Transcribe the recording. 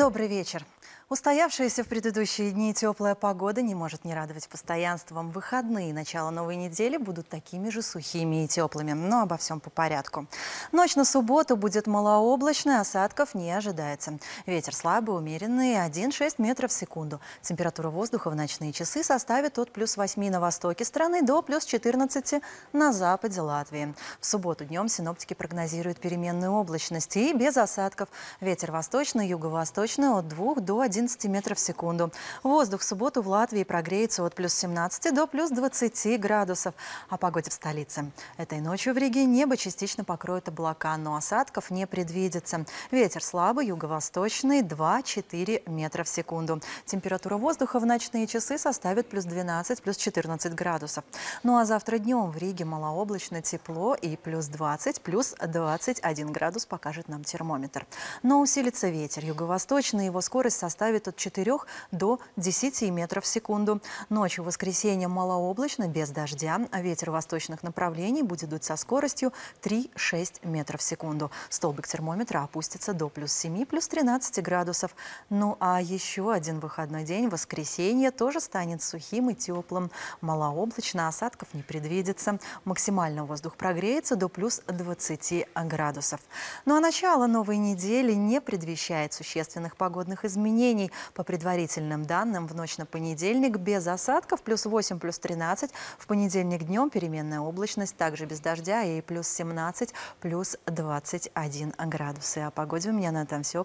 Добрый вечер. Устоявшаяся в предыдущие дни теплая погода не может не радовать постоянством. Выходные и начало новой недели будут такими же сухими и теплыми, но обо всем по порядку. Ночь на субботу будет малооблачной, осадков не ожидается. Ветер слабый, умеренный, 1,6 метров в секунду. Температура воздуха в ночные часы составит от плюс 8 на востоке страны до плюс 14 на западе Латвии. В субботу днем синоптики прогнозируют переменную облачность и без осадков. Ветер восточный, юго-восточный от 2 до 1 11 метров в секунду. Воздух в субботу в Латвии прогреется от плюс 17 до плюс 20 градусов. О погоде в столице. Этой ночью в Риге небо частично покроет облака, но осадков не предвидится. Ветер слабый, юго-восточный, 2-4 метра в секунду. Температура воздуха в ночные часы составит плюс 12, плюс 14 градусов. Ну а завтра днем в Риге малооблачно тепло и плюс 20, плюс 21 градус покажет нам термометр. Но усилится ветер юго-восточный, его скорость составит составит от 4 до 10 метров в секунду. Ночью в воскресенье малооблачно, без дождя. Ветер восточных направлений будет дуть со скоростью 3-6 метров в секунду. Столбик термометра опустится до плюс 7, плюс 13 градусов. Ну а еще один выходной день, воскресенье, тоже станет сухим и теплым. Малооблачно, осадков не предвидится. Максимально воздух прогреется до плюс 20 градусов. Ну а начало новой недели не предвещает существенных погодных изменений ливней. По предварительным данным, в ночь на понедельник без осадков плюс 8, плюс 13. В понедельник днем переменная облачность, также без дождя и плюс 17, плюс 21 градус. И о погоде у меня на этом все.